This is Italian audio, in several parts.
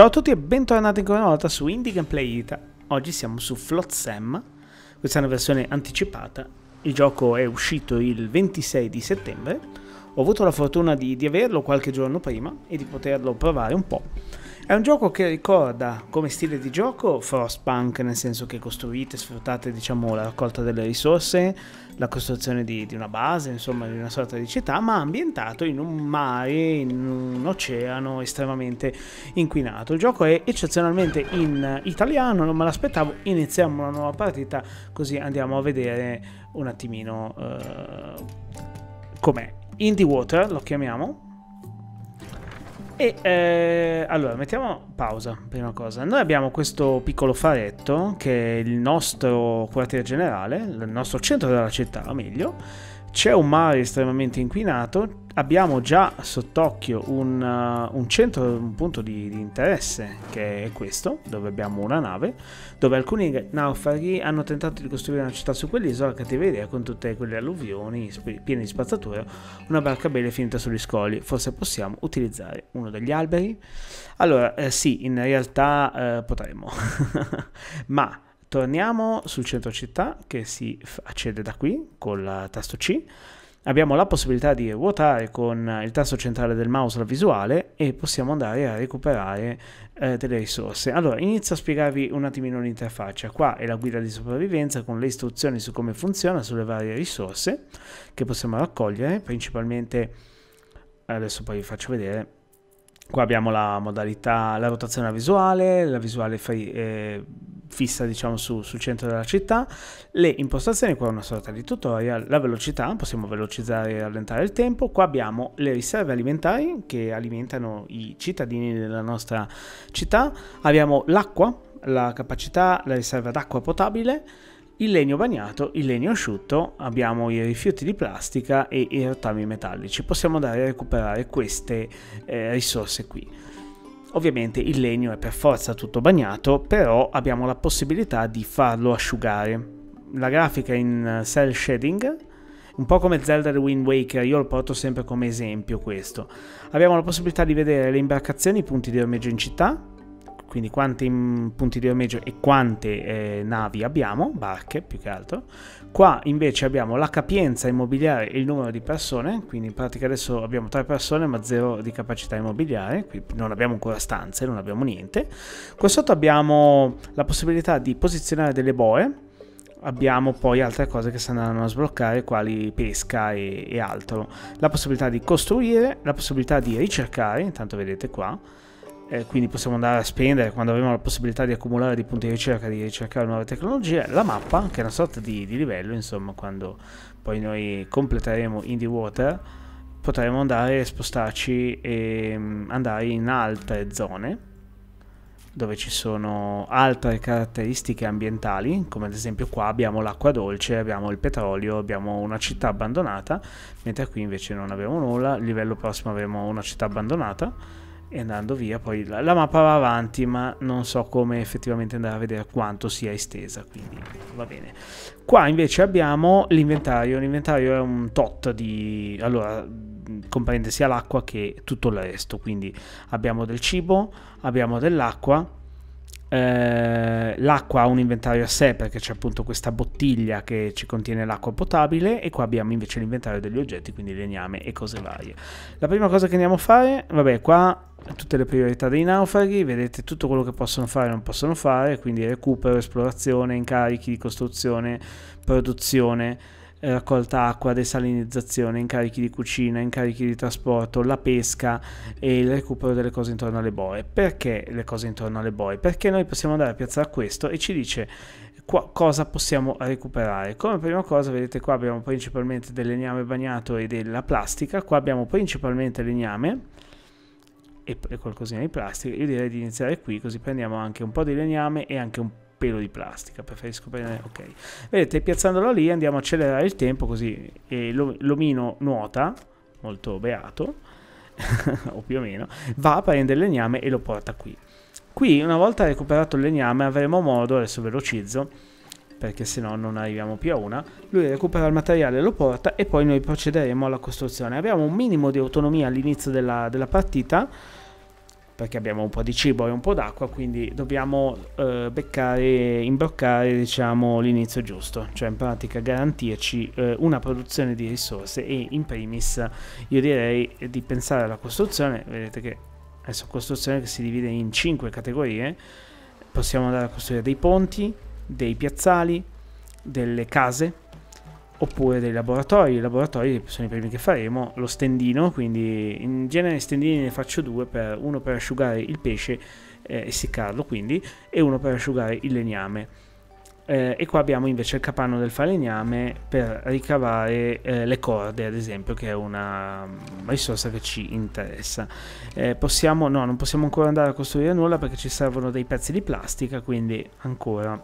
Ciao a tutti e bentornati ancora una volta su Indie Gameplay Ita. Oggi siamo su Flotsam, questa è una versione anticipata. Il gioco è uscito il 26 di settembre. Ho avuto la fortuna di, di, averlo qualche giorno prima e di poterlo provare un po'. È un gioco che ricorda come stile di gioco Frostpunk, nel senso che costruite, sfruttate diciamo, la raccolta delle risorse, la costruzione di, di, una base, insomma di una sorta di città, ma ambientato in un mare, in un oceano estremamente inquinato. Il gioco è eccezionalmente in italiano, non me l'aspettavo, iniziamo una nuova partita così andiamo a vedere un attimino eh, com'è. Indie Water lo chiamiamo, e eh, allora mettiamo pausa, prima cosa. Noi abbiamo questo piccolo faretto che è il nostro quartier generale, il nostro centro della città, o meglio c'è un mare estremamente inquinato, abbiamo già sott'occhio un, uh, un, centro, un punto di, di, interesse che è questo, dove abbiamo una nave, dove alcuni naufraghi hanno tentato di costruire una città su quell'isola, cattiva idea, con tutte quelle alluvioni piene di spazzatura, una barca bella finita sugli scogli, forse possiamo utilizzare uno degli alberi? Allora, eh, sì, in realtà eh, potremmo, ma... Torniamo sul centro città che si accede da qui con il tasto C. Abbiamo la possibilità di ruotare con il tasto centrale del mouse la visuale e possiamo andare a recuperare eh, delle risorse. Allora, inizio a spiegarvi un attimino l'interfaccia. Qua è la guida di sopravvivenza con le istruzioni su come funziona, sulle varie risorse che possiamo raccogliere, principalmente adesso poi vi faccio vedere Qua abbiamo la modalità, la rotazione visuale, la visuale free, eh, fissa diciamo su, sul centro della città, le impostazioni, qua è una sorta di tutorial, la velocità, possiamo velocizzare e rallentare il tempo, qua abbiamo le riserve alimentari che alimentano i cittadini della nostra città, abbiamo l'acqua, la capacità, la riserva d'acqua potabile, il legno bagnato, il legno asciutto, abbiamo i rifiuti di plastica e i rottami metallici. Possiamo andare a recuperare queste eh, risorse qui. Ovviamente il legno è per forza tutto bagnato, però abbiamo la possibilità di farlo asciugare. La grafica in eh, cell shading, un po' come Zelda The Wind Waker, io lo porto sempre come esempio questo. Abbiamo la possibilità di vedere le imbarcazioni, i punti di ormeggio in città, quindi quanti punti di ormeggio e quante eh, navi abbiamo, barche più che altro. Qua invece abbiamo la capienza immobiliare e il numero di persone, quindi in pratica adesso abbiamo tre persone ma zero di capacità immobiliare, quindi non abbiamo ancora stanze, non abbiamo niente. Qua sotto abbiamo la possibilità di posizionare delle boe, abbiamo poi altre cose che si andranno a sbloccare quali pesca e, e altro la possibilità di costruire la possibilità di ricercare intanto vedete qua eh, quindi possiamo andare a spendere quando avremo la possibilità di accumulare dei punti di ricerca, di ricercare nuove tecnologie, la mappa che è una sorta di, di livello, insomma, quando poi noi completeremo Indie Water potremo andare a spostarci e mm, andare in altre zone dove ci sono altre caratteristiche ambientali, come ad esempio qua abbiamo l'acqua dolce, abbiamo il petrolio, abbiamo una città abbandonata, mentre qui invece non abbiamo nulla, il livello prossimo avremo una città abbandonata e andando via poi la, la, mappa va avanti ma non so come effettivamente andare a vedere quanto sia estesa quindi va bene qua invece abbiamo l'inventario l'inventario è un tot di allora comprende sia l'acqua che tutto il resto quindi abbiamo del cibo abbiamo dell'acqua eh, l'acqua ha un inventario a sé perché c'è appunto questa bottiglia che ci contiene l'acqua potabile e qua abbiamo invece l'inventario degli oggetti quindi legname e cose varie la prima cosa che andiamo a fare vabbè qua tutte le priorità dei naufraghi, vedete tutto quello che possono fare e non possono fare, quindi recupero, esplorazione, incarichi di costruzione, produzione, eh, raccolta acqua, desalinizzazione, incarichi di cucina, incarichi di trasporto, la pesca e il recupero delle cose intorno alle boe. Perché le cose intorno alle boe? Perché noi possiamo andare a piazzare questo e ci dice qua cosa possiamo recuperare. Come prima cosa, vedete qua abbiamo principalmente del legname bagnato e della plastica, qua abbiamo principalmente legname e, e qualcosina di plastica. Io direi di iniziare qui, così prendiamo anche un po' di legname e anche un pelo di plastica, preferisco prendere, ok. Vedete, piazzandolo lì andiamo a accelerare il tempo così eh, l'omino nuota, molto beato, o più o meno, va a prendere il legname e lo porta qui. Qui una volta recuperato il legname avremo modo, adesso velocizzo, perché se no non arriviamo più a una, lui recupera il materiale, lo porta e poi noi procederemo alla costruzione. Abbiamo un minimo di autonomia all'inizio della, della partita, perché abbiamo un po' di cibo e un po' d'acqua, quindi dobbiamo eh, beccare, imbroccare diciamo, l'inizio giusto, cioè in pratica garantirci eh, una produzione di risorse e in primis io direi di pensare alla costruzione, vedete che adesso costruzione che si divide in 5 categorie, possiamo andare a costruire dei ponti, dei piazzali, delle case, oppure dei laboratori. I laboratori sono i primi che faremo, lo stendino, quindi in genere stendini ne faccio due, per, uno per asciugare il pesce eh, e seccarlo quindi, e uno per asciugare il legname. Eh, e qua abbiamo invece il capanno del falegname per ricavare eh, le corde ad esempio che è una mm, risorsa che ci interessa eh, possiamo, no, non possiamo ancora andare a costruire nulla perché ci servono dei pezzi di plastica quindi ancora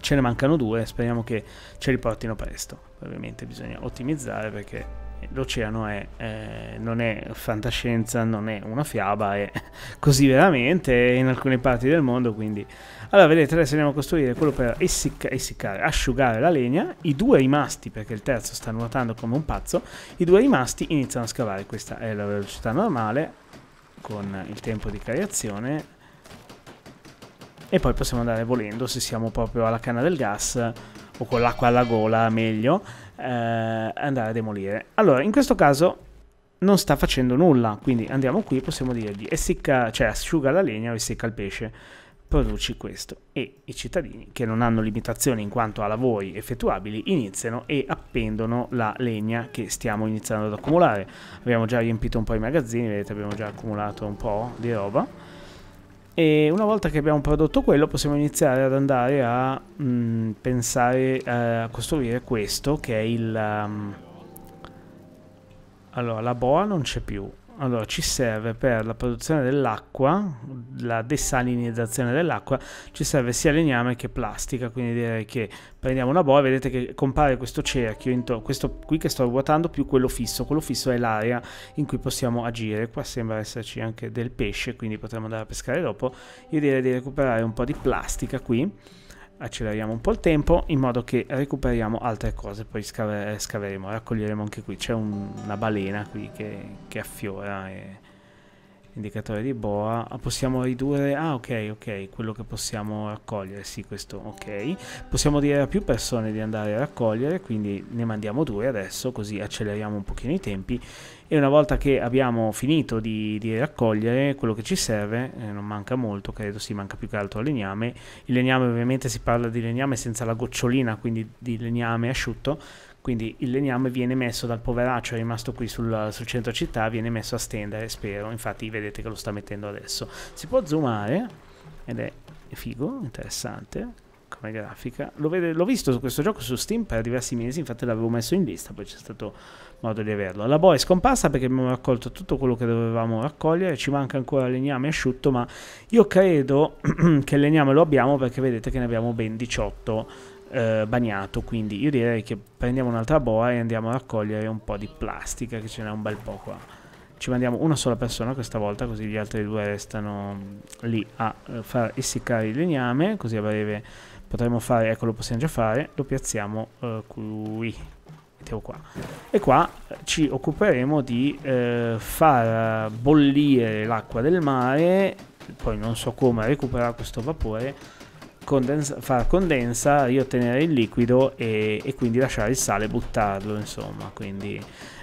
ce ne mancano due, speriamo che ce li portino presto. Ovviamente bisogna ottimizzare perché eh, l'oceano è, eh, non è fantascienza, non è una fiaba, è così veramente in alcune parti del mondo. Quindi, allora vedete, adesso andiamo a costruire quello per essicca, essiccare, asciugare la legna. I due rimasti, perché il terzo sta nuotando come un pazzo, i due rimasti iniziano a scavare. Questa è la velocità normale con il tempo di creazione e poi possiamo andare volendo se siamo proprio alla canna del gas o con l'acqua alla gola meglio eh, andare a demolire allora in questo caso non sta facendo nulla quindi andiamo qui possiamo dirgli essicca, cioè asciuga la legna o essicca il pesce produci questo e i cittadini che non hanno limitazioni in quanto a lavori effettuabili iniziano e appendono la legna che stiamo iniziando ad accumulare abbiamo già riempito un po' i magazzini vedete abbiamo già accumulato un po' di roba e una volta che abbiamo prodotto quello possiamo iniziare ad andare a mh, mm, pensare eh, a costruire questo che è il... Um... Allora, la boa non c'è più allora, ci serve per la produzione dell'acqua, la desalinizzazione dell'acqua, ci serve sia legname che plastica, quindi direi che prendiamo una boa, vedete che compare questo cerchio, questo qui che sto vuotando più quello fisso, quello fisso è l'area in cui possiamo agire, qua sembra esserci anche del pesce, quindi potremmo andare a pescare dopo, io direi di recuperare un po' di plastica qui, acceleriamo un po' il tempo in modo che recuperiamo altre cose poi scaveremo, raccoglieremo anche qui c'è un, una balena qui che, che affiora e indicatore di boa possiamo ridurre ah ok ok quello che possiamo raccogliere sì questo ok possiamo dire a più persone di andare a raccogliere quindi ne mandiamo due adesso così acceleriamo un pochino i tempi e una volta che abbiamo finito di, di raccogliere quello che ci serve eh, non manca molto credo si sì, manca più che altro legname il legname ovviamente si parla di legname senza la gocciolina quindi di legname asciutto quindi il legname viene messo dal poveraccio, è rimasto qui sul, sul centro città, viene messo a stendere, spero. Infatti vedete che lo sta mettendo adesso. Si può zoomare, ed è figo, interessante come grafica. Vede, l'ho visto su questo gioco su Steam per diversi mesi, infatti l'avevo messo in lista, poi c'è stato modo di averlo. La boa è scomparsa perché abbiamo raccolto tutto quello che dovevamo raccogliere, ci manca ancora legname asciutto, ma io credo che il legname lo abbiamo perché vedete che ne abbiamo ben 18 eh, bagnato. Quindi io direi che prendiamo un'altra boa e andiamo a raccogliere un po' di plastica, che ce n'è un bel po' qua. Ci mandiamo una sola persona questa volta, così gli altri due restano lì a eh, far essiccare il legname, così a breve potremo fare, ecco lo possiamo già fare, lo piazziamo eh, qui, Qua. E qua eh, ci occuperemo di eh, far bollire l'acqua del mare, poi non so come recuperare questo vapore, condensa, far condensa, riottenere il liquido e, e, quindi lasciare il sale e buttarlo, insomma, quindi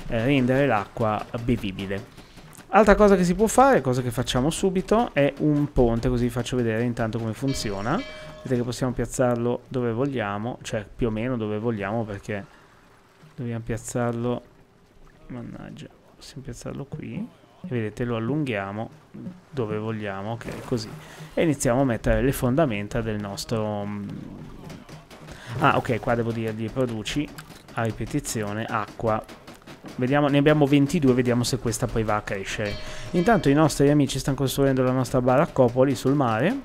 eh, rendere l'acqua bevibile. Altra cosa che si può fare, cosa che facciamo subito, è un ponte, così vi faccio vedere intanto come funziona. Vedete che possiamo piazzarlo dove vogliamo, cioè più o meno dove vogliamo perché dobbiamo piazzarlo... Mannaggia, possiamo piazzarlo qui vedete lo allunghiamo dove vogliamo ok così e iniziamo a mettere le fondamenta del nostro mm, ah ok qua devo dirgli produci a ripetizione acqua Vediamo, ne abbiamo 22, vediamo se questa poi va a crescere. Intanto i nostri amici stanno costruendo la nostra baraccopoli sul mare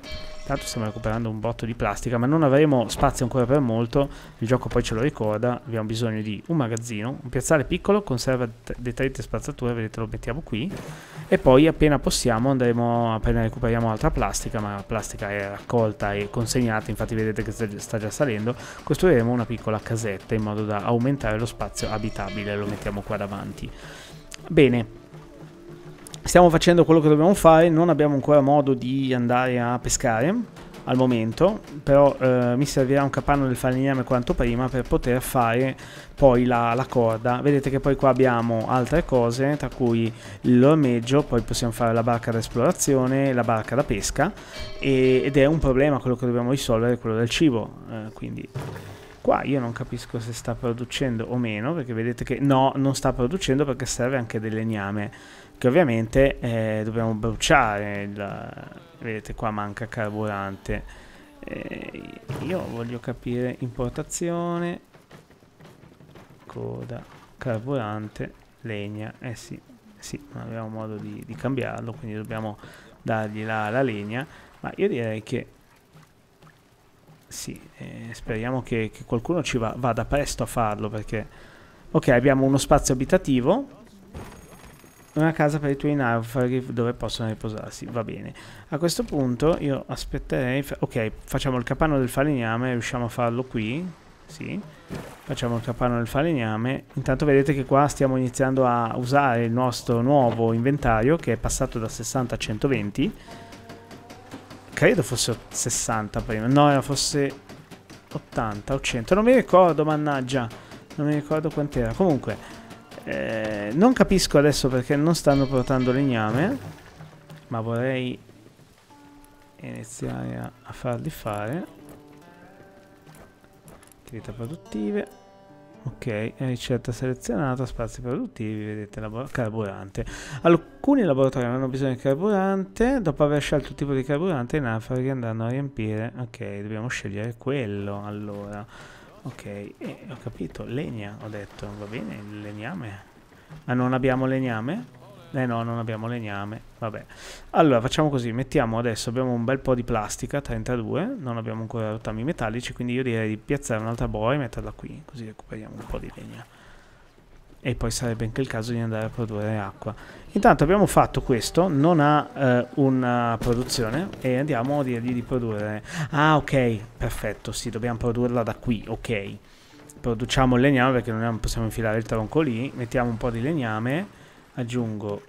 Tanto stiamo recuperando un botto di plastica, ma non avremo spazio ancora per molto. Il gioco poi ce lo ricorda. Abbiamo bisogno di un magazzino, un piazzale piccolo, conserva detriti e spazzatura, vedete lo mettiamo qui. E poi appena possiamo andremo, appena recuperiamo altra plastica, ma la plastica è raccolta e consegnata, infatti vedete che sta già salendo, costruiremo una piccola casetta in modo da aumentare lo spazio abitabile. Lo mettiamo qua davanti. Bene, stiamo facendo quello che dobbiamo fare, non abbiamo ancora modo di andare a pescare al momento, però eh, mi servirà un capanno del falegname quanto prima per poter fare poi la, la, corda. Vedete che poi qua abbiamo altre cose, tra cui l'ormeggio, poi possiamo fare la barca da esplorazione, la barca da pesca e, ed è un problema quello che dobbiamo risolvere, quello del cibo, eh, quindi qua io non capisco se sta producendo o meno perché vedete che no non sta producendo perché serve anche del legname che ovviamente eh, dobbiamo bruciare la... vedete qua manca carburante eh, io voglio capire importazione coda carburante legna eh sì sì non abbiamo modo di, di cambiarlo quindi dobbiamo dargli la, la legna ma io direi che sì, eh, speriamo che, che, qualcuno ci va, vada presto a farlo perché... Ok, abbiamo uno spazio abitativo, una casa per i tuoi naufraghi dove possono riposarsi, va bene. A questo punto io aspetterei... Ok, facciamo il capanno del falegname, riusciamo a farlo qui, sì. Facciamo il capanno del falegname. Intanto vedete che qua stiamo iniziando a usare il nostro nuovo inventario che è passato da 60 a 120 credo fosse 60 prima, no era forse 80 o 100, non mi ricordo mannaggia, non mi ricordo quant'era, comunque eh, non capisco adesso perché non stanno portando legname, ma vorrei iniziare a, a farli fare, attività produttive, Ok, ricetta selezionata, spazi produttivi, vedete carburante. Alcuni laboratori hanno bisogno di carburante, dopo aver scelto il tipo di carburante i naufraghi andranno a riempire. Ok, dobbiamo scegliere quello allora. Ok, eh, ho capito, legna ho detto, va bene, legname. Ma ah, non abbiamo legname? Eh no, non abbiamo legname. Vabbè. Allora, facciamo così. Mettiamo adesso, abbiamo un bel po' di plastica, 32. Non abbiamo ancora rottami metallici, quindi io direi di piazzare un'altra boa e metterla qui. Così recuperiamo un po' di legna. E poi sarebbe anche il caso di andare a produrre acqua. Intanto abbiamo fatto questo, non ha eh, una produzione e andiamo a dirgli di produrre. Ah, ok, perfetto, sì, dobbiamo produrla da qui, ok. Produciamo il legname perché non possiamo infilare il tronco lì, mettiamo un po' di legname aggiungo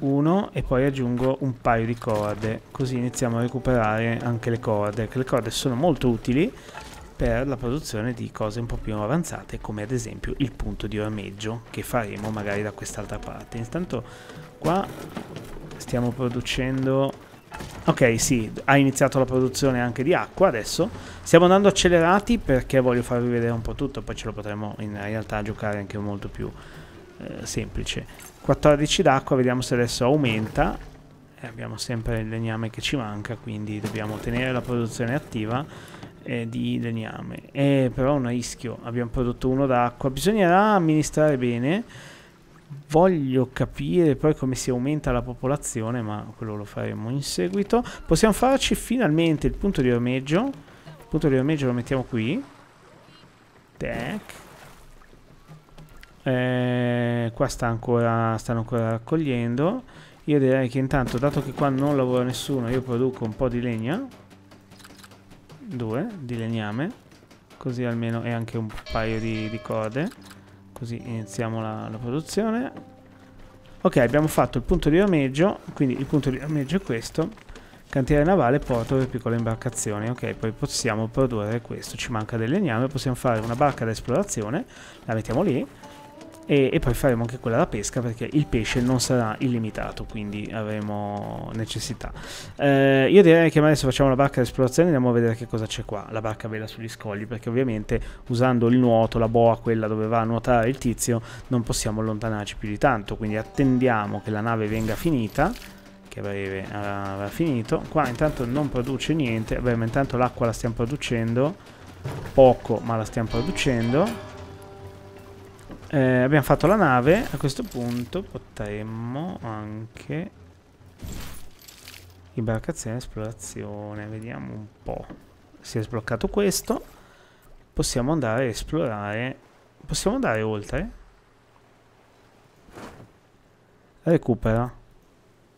uno e poi aggiungo un paio di corde così iniziamo a recuperare anche le corde che le corde sono molto utili per la produzione di cose un po' più avanzate come ad esempio il punto di ormeggio che faremo magari da quest'altra parte intanto qua stiamo producendo ok sì ha iniziato la produzione anche di acqua adesso stiamo andando accelerati perché voglio farvi vedere un po' tutto poi ce lo potremo in realtà giocare anche molto più eh, semplice 14 d'acqua, vediamo se adesso aumenta. E eh, abbiamo sempre il legname che ci manca, quindi dobbiamo tenere la produzione attiva eh, di legname. Eh, però un rischio, abbiamo prodotto uno d'acqua. Bisognerà amministrare bene. Voglio capire poi come si aumenta la popolazione, ma quello lo faremo in seguito. Possiamo farci finalmente il punto di ormeggio. Il punto di ormeggio lo mettiamo qui. Tac eh, qua sta ancora, stanno ancora raccogliendo io direi che intanto dato che qua non lavora nessuno io produco un po' di legna due di legname così almeno è anche un paio di, di corde così iniziamo la, la, produzione ok abbiamo fatto il punto di ormeggio quindi il punto di ormeggio è questo cantiere navale porto per piccole imbarcazioni ok poi possiamo produrre questo ci manca del legname possiamo fare una barca d'esplorazione la mettiamo lì e, e, poi faremo anche quella da pesca perché il pesce non sarà illimitato quindi avremo necessità eh, io direi che adesso facciamo la barca d'esplorazione e andiamo a vedere che cosa c'è qua la barca vela sugli scogli perché ovviamente usando il nuoto la boa quella dove va a nuotare il tizio non possiamo allontanarci più di tanto quindi attendiamo che la nave venga finita che a breve avrà finito qua intanto non produce niente vabbè ma intanto l'acqua la stiamo producendo poco ma la stiamo producendo eh, abbiamo fatto la nave, a questo punto potremmo anche... Imbarcazione, esplorazione, vediamo un po'. Si è sbloccato questo. Possiamo andare a esplorare... Possiamo andare oltre? Recupera.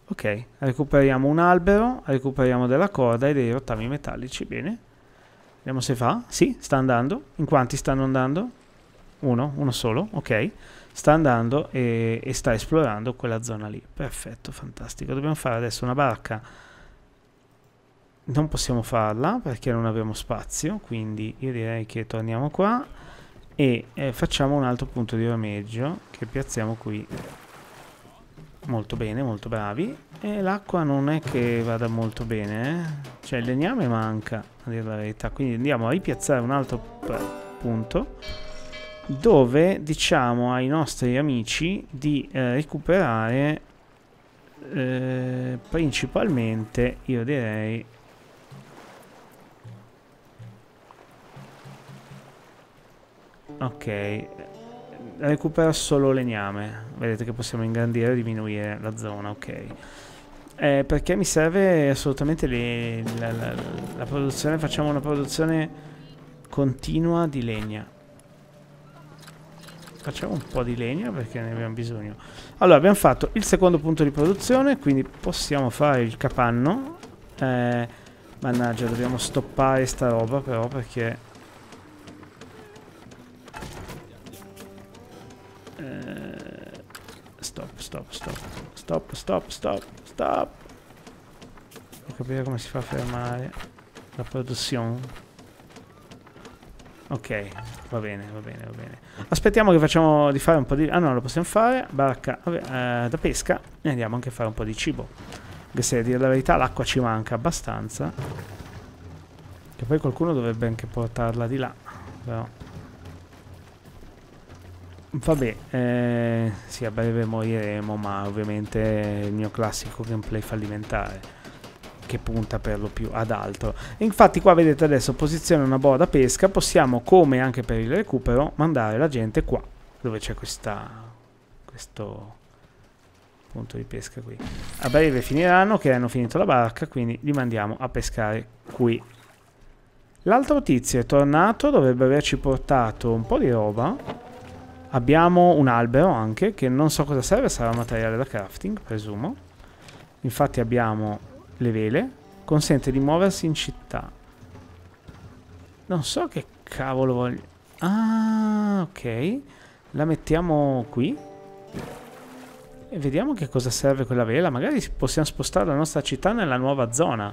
Ok, recuperiamo un albero, recuperiamo della corda e dei rottami metallici, bene. Vediamo se fa. Sì, sta andando. In quanti stanno andando? Uno, uno solo, ok. Sta andando e, e sta esplorando quella zona lì. Perfetto, fantastico. Dobbiamo fare adesso una barca. Non possiamo farla perché non abbiamo spazio, quindi io direi che torniamo qua e eh, facciamo un altro punto di ormeggio che piazziamo qui molto bene, molto bravi. E l'acqua non è che vada molto bene, eh? cioè il legname manca, a dire la verità. Quindi andiamo a ripiazzare un altro punto dove diciamo ai nostri amici di eh, recuperare eh, principalmente io direi ok recupera solo legname vedete che possiamo ingrandire e diminuire la zona ok eh, perché mi serve assolutamente le, la, la, la produzione facciamo una produzione continua di legna Facciamo un po' di legna perché ne abbiamo bisogno. Allora, abbiamo fatto il secondo punto di produzione, quindi possiamo fare il capanno. Eh, mannaggia, dobbiamo stoppare sta roba però perché... Eh, stop, stop, stop, stop, stop, stop, stop. Devo capire come si fa a fermare la produzione. Ok, Va bene, va bene, va bene. Aspettiamo che facciamo di fare un po' di... Ah no, lo possiamo fare. Barca eh, da pesca. E andiamo anche a fare un po' di cibo. Che se a dire la verità l'acqua ci manca abbastanza. Che poi qualcuno dovrebbe anche portarla di là. Però... Vabbè, eh, sì, a breve moriremo, ma ovviamente il mio classico gameplay fallimentare che punta per lo più ad altro. Infatti qua vedete adesso posiziona una boa da pesca, possiamo come anche per il recupero mandare la gente qua dove c'è questa questo punto di pesca qui. A breve finiranno che hanno finito la barca quindi li mandiamo a pescare qui. L'altro tizio è tornato, dovrebbe averci portato un po' di roba. Abbiamo un albero anche, che non so cosa serve, sarà materiale da crafting, presumo. Infatti abbiamo le vele, consente di muoversi in città. Non so che cavolo voglio... Ah, ok. La mettiamo qui. E vediamo che cosa serve quella vela. Magari possiamo spostare la nostra città nella nuova zona.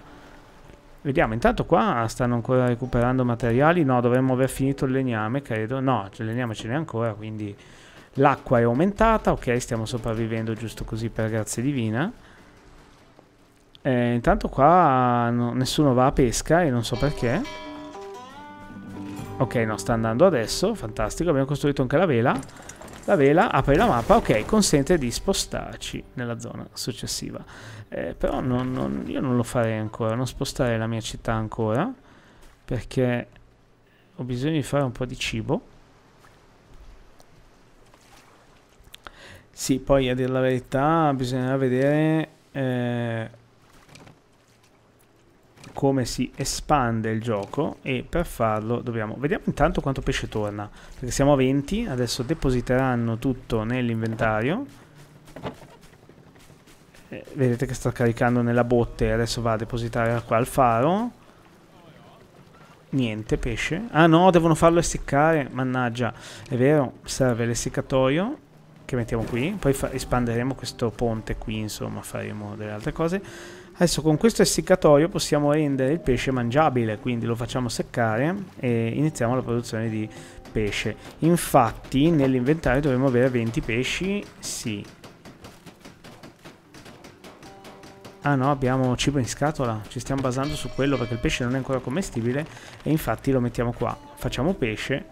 Vediamo, intanto qua stanno ancora recuperando materiali. No, dovremmo aver finito il legname, credo. No, il legname ce n'è ancora, quindi... L'acqua è aumentata, ok, stiamo sopravvivendo giusto così per grazia divina. Eh, intanto qua no, nessuno va a pesca e non so perché. Ok, no, sta andando adesso. Fantastico, abbiamo costruito anche la vela. La vela apre la mappa, ok, consente di spostarci nella zona successiva. Eh, però non, non, io non lo farei ancora, non spostare la mia città ancora. Perché ho bisogno di fare un po' di cibo. Sì, poi a dire la verità bisognerà vedere... Eh, come si espande il gioco e per farlo dobbiamo... Vediamo intanto quanto pesce torna, perché siamo a 20, adesso depositeranno tutto nell'inventario. Eh, vedete che sta caricando nella botte, adesso va a depositare qua al faro. Niente, pesce. Ah no, devono farlo essiccare, mannaggia. È vero, serve l'essiccatoio che mettiamo qui, poi espanderemo questo ponte qui, insomma, faremo delle altre cose. Adesso con questo essiccatoio possiamo rendere il pesce mangiabile, quindi lo facciamo seccare e iniziamo la produzione di pesce. Infatti nell'inventario dovremmo avere 20 pesci, sì. Ah no, abbiamo cibo in scatola, ci stiamo basando su quello perché il pesce non è ancora commestibile e infatti lo mettiamo qua. Facciamo pesce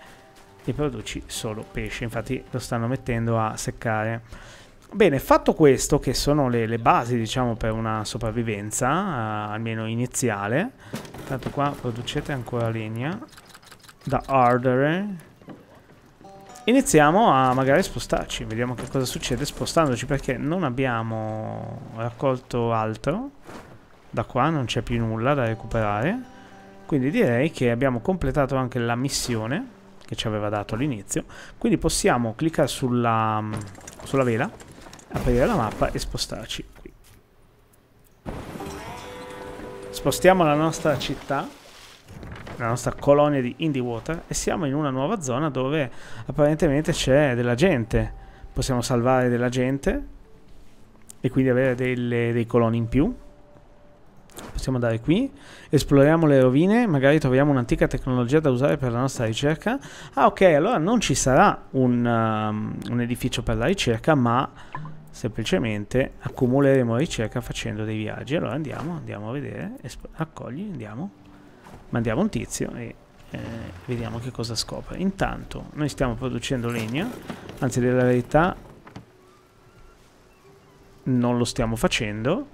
e produci solo pesce, infatti lo stanno mettendo a seccare. Bene, fatto questo, che sono le, le basi, diciamo, per una sopravvivenza, uh, almeno iniziale. Intanto qua producete ancora legna da ardere. Iniziamo a magari spostarci, vediamo che cosa succede spostandoci perché non abbiamo raccolto altro. Da qua non c'è più nulla da recuperare. Quindi direi che abbiamo completato anche la missione che ci aveva dato all'inizio. Quindi possiamo cliccare sulla, sulla vela aprire la mappa e spostarci qui. Spostiamo la nostra città, la nostra colonia di Indie Water e siamo in una nuova zona dove apparentemente c'è della gente. Possiamo salvare della gente e quindi avere delle, dei coloni in più. Possiamo andare qui, esploriamo le rovine, magari troviamo un'antica tecnologia da usare per la nostra ricerca. Ah ok, allora non ci sarà un, um, un edificio per la ricerca, ma semplicemente accumuleremo ricerca facendo dei viaggi allora andiamo, andiamo a vedere accogli, andiamo mandiamo un tizio e eh, vediamo che cosa scopre intanto noi stiamo producendo legna anzi della verità non lo stiamo facendo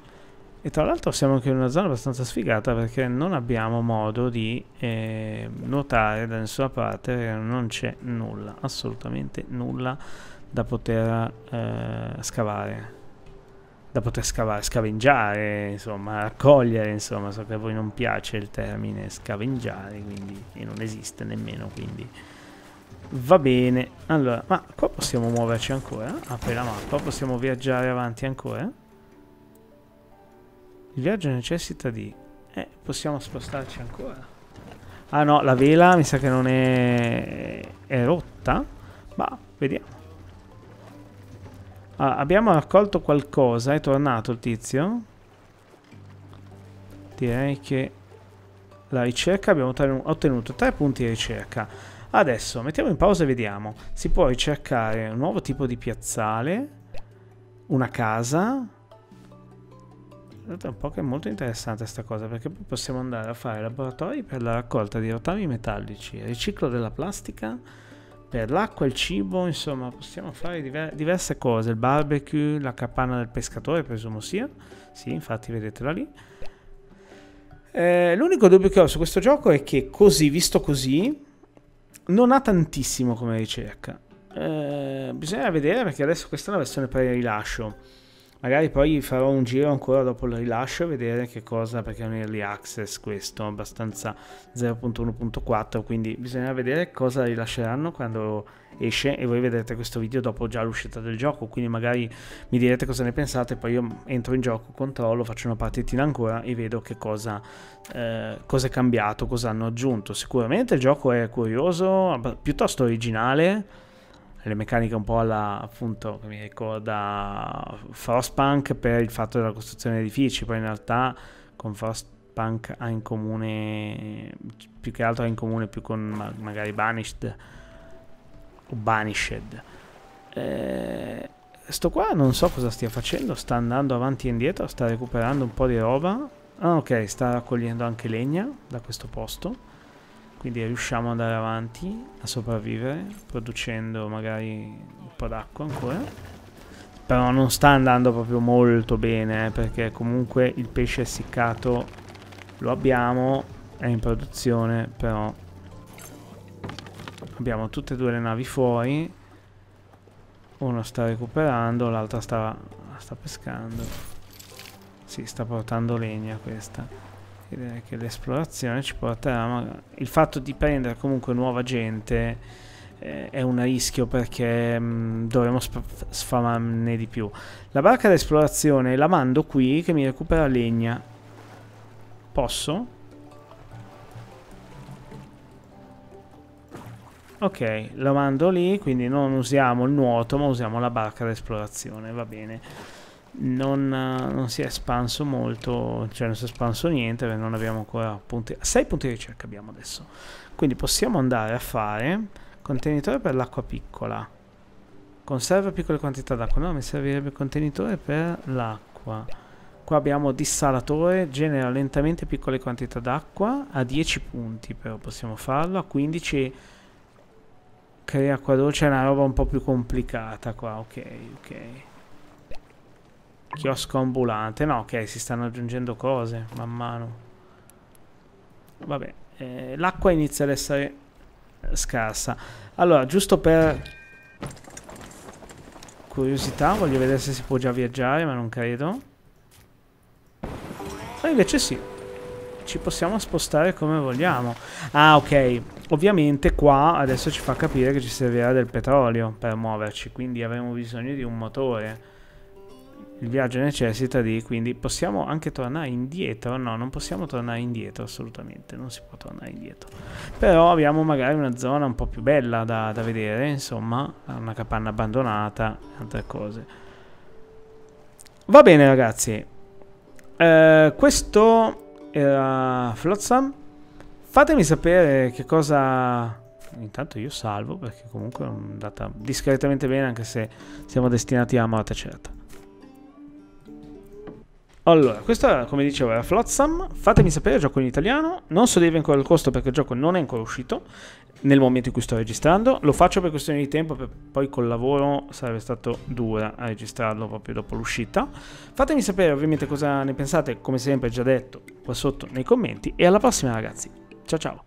e tra l'altro siamo anche in una zona abbastanza sfigata perché non abbiamo modo di eh, nuotare da nessuna parte perché non c'è nulla, assolutamente nulla da poter eh, scavare da poter scavare, scavengiare, insomma, raccogliere, insomma, so che a voi non piace il termine scavengiare, quindi, e non esiste nemmeno, quindi va bene. Allora, ma qua possiamo muoverci ancora, apri ah, la mappa, possiamo viaggiare avanti ancora. Il viaggio necessita di... Eh, possiamo spostarci ancora. Ah no, la vela mi sa che non è... è rotta, ma vediamo. Allora, ah, abbiamo raccolto qualcosa, è tornato il tizio. Direi che la ricerca abbiamo ottenuto tre punti di ricerca. Adesso mettiamo in pausa e vediamo. Si può ricercare un nuovo tipo di piazzale, una casa. Guardate un po' che è molto interessante questa cosa perché poi possiamo andare a fare laboratori per la raccolta di rottami metallici, riciclo della plastica per l'acqua, e il cibo, insomma, possiamo fare diver- diverse cose. Il barbecue, la capanna del pescatore, presumo sia. Sì, infatti, vedetela lì. Eh, l'unico dubbio che ho su questo gioco è che così, visto così, non ha tantissimo come ricerca. Eh, bisogna vedere perché adesso questa è una versione per il rilascio Magari poi farò un giro ancora dopo il rilascio a vedere che cosa, perché è un early access questo, abbastanza 0.1.4, quindi bisogna vedere cosa rilasceranno quando esce e voi vedrete questo video dopo già l'uscita del gioco, quindi magari mi direte cosa ne pensate, poi io entro in gioco, controllo, faccio una partitina ancora e vedo che cosa, eh, cosa è cambiato, cosa hanno aggiunto. Sicuramente il gioco è curioso, piuttosto originale le meccaniche un po' alla appunto che mi ricorda Frostpunk per il fatto della costruzione di edifici, poi in realtà con Frostpunk ha in comune più che altro ha in comune più con magari Banished o Banished. Eh, sto qua non so cosa stia facendo, sta andando avanti e indietro, sta recuperando un po' di roba. Ah ok, sta raccogliendo anche legna da questo posto. Quindi riusciamo ad andare avanti, a sopravvivere, producendo magari un po' d'acqua ancora. Però non sta andando proprio molto bene, eh, perché comunque il pesce essiccato lo abbiamo, è in produzione, però abbiamo tutte e due le navi fuori. Una sta recuperando, l'altra sta, sta pescando. Si, sì, sta portando legna questa. Direi che l'esplorazione ci porterà... Il fatto di prendere comunque nuova gente eh, è un rischio perché mm, dovremmo sfamarne di più. La barca d'esplorazione la mando qui che mi recupera legna. Posso? Ok, la mando lì, quindi non usiamo il nuoto ma usiamo la barca d'esplorazione, va bene non, eh, non, si è espanso molto, cioè non si è espanso niente, non abbiamo ancora punti, 6 punti di ricerca abbiamo adesso, quindi possiamo andare a fare contenitore per l'acqua piccola, conserva piccole quantità d'acqua, no mi servirebbe contenitore per l'acqua, qua abbiamo dissalatore, genera lentamente piccole quantità d'acqua, a 10 punti però possiamo farlo, a 15 crea acqua dolce, è una roba un po' più complicata qua, ok, ok. Chiosco ambulante. No, ok, si stanno aggiungendo cose man mano. Vabbè, eh, l'acqua inizia ad essere scarsa. Allora, giusto per curiosità, voglio vedere se si può già viaggiare, ma non credo. Ma ah, invece sì, ci possiamo spostare come vogliamo. Ah, ok. Ovviamente qua adesso ci fa capire che ci servirà del petrolio per muoverci, quindi avremo bisogno di un motore. Il viaggio necessita di, quindi possiamo anche tornare indietro? No, non possiamo tornare indietro assolutamente, non si può tornare indietro. Però abbiamo magari una zona un po' più bella da, da vedere, insomma, una capanna abbandonata, altre cose. Va bene ragazzi, eh, questo era Flotsam. Fatemi sapere che cosa intanto io salvo perché comunque è andata discretamente bene anche se siamo destinati a morte certa. Allora, questa come dicevo era Flotsam, fatemi sapere, gioco in italiano, non so dirvi ancora il costo perché il gioco non è ancora uscito nel momento in cui sto registrando, lo faccio per questioni di tempo, poi col lavoro sarebbe stato dura a registrarlo proprio dopo l'uscita. Fatemi sapere ovviamente cosa ne pensate, come sempre già detto qua sotto nei commenti e alla prossima ragazzi, ciao ciao!